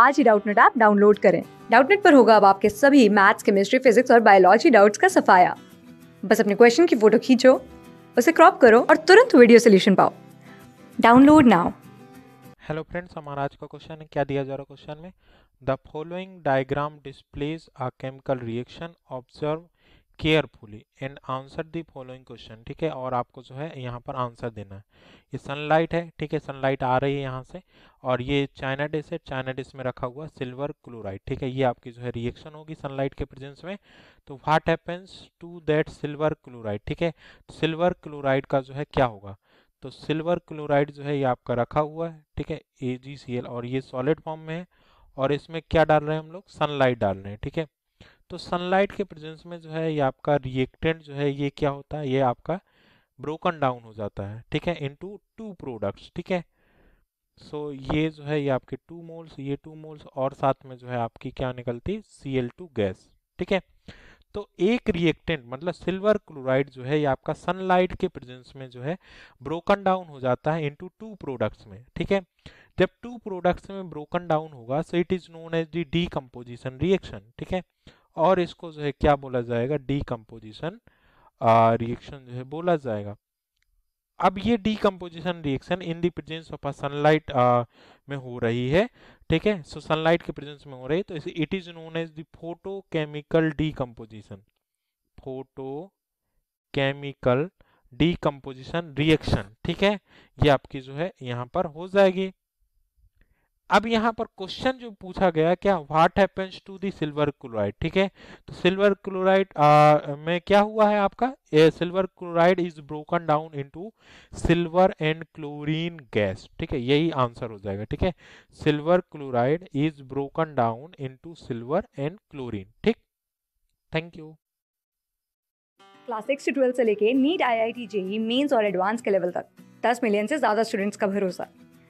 आज ही Doubtnut app download करें डाउटनेट पर होगा अब आपके सभी मैथ्स केमिस्ट्री फिजिक्स और बायोलॉजी डाउट्स का सफाया बस अपने क्वेश्चन की फोटो खींचो उसे क्रॉप करो और तुरंत वीडियो सोल्यूशन पाओ डाउनलोड नाउ हेलो फ्रेंड्स हमारा आज का क्वेश्चन क्या दिया जा रहा है क्वेश्चन में the following diagram displays a chemical reaction observe carefully and answer the following question ठीक है और आपको जो है यहाँ पर आंसर देना है ये सनलाइट है ठीक है सनलाइट आ रही है यहाँ से और ये चाइना डिस है चाइना डिस में रखा हुआ सिल्वर क्लोराइड ठीक है ये आपकी जो है रिएक्शन होगी सनलाइट के प्रेजेंस में तो what happens to that silver chloride ठीक है सिल्वर क्लोराइड का जो है क्या होगा तो सिल्वर क्लोराइड जो है ये आपका रखा हुआ है ठीक है ए और ये सॉलिड फॉर्म में है और इसमें क्या डाल रहे हैं हम लोग सनलाइट डाल रहे हैं ठीक है तो सनलाइट के प्रेजेंस में जो है ये आपका रिएक्टेंट जो है ये क्या होता है ये आपका ब्रोकन डाउन हो जाता है ठीक है इनटू टू प्रोडक्ट्स ठीक है सो so, ये जो है ये आपके टू मोल्स ये टू मोल्स और साथ में जो है आपकी क्या निकलती एल सी गैस ठीक है तो एक रिएक्टेंट मतलब सिल्वर क्लोराइड जो है ये आपका सनलाइट के प्रेजेंस में जो है ब्रोकन डाउन हो जाता है इनटू टू प्रोडक्ट्स में ठीक है जब टू प्रोडक्ट्स में ब्रोकन डाउन होगा so it is known as de decomposition reaction ठीक है और इसको जो है क्या बोला जाएगा डीकम्पोजिशन रिएक्शन जो है बोला जाएगा अब ये decomposition reaction in the presence of a sunlight में हो रही है ठीक है सो सनलाइट के प्रेजेंस में हो रही है तो it is known as the photochemical decomposition photo chemical decomposition reaction ठीक है ये आपकी जो है यहाँ पर हो जाएगी अब यहाँ पर क्वेश्चन जो पूछा गया क्या what happens to the silver chloride ठीक है तो सिल्वर क्लोराइड में क्या हुआ है आपका silver chloride is broken down into silver and chlorine gas ठीक है यही आंसर हो जाएगा ठीक है silver chloride is broken down into silver and chlorine ठीक थैंक यू क्लास सिक्स से ट्वेल्थ से लेके NEET I I T JEE mains और एडवांस के लेवल तक दस मिलियन से ज्यादा स्टूडेंट्स का भरोसा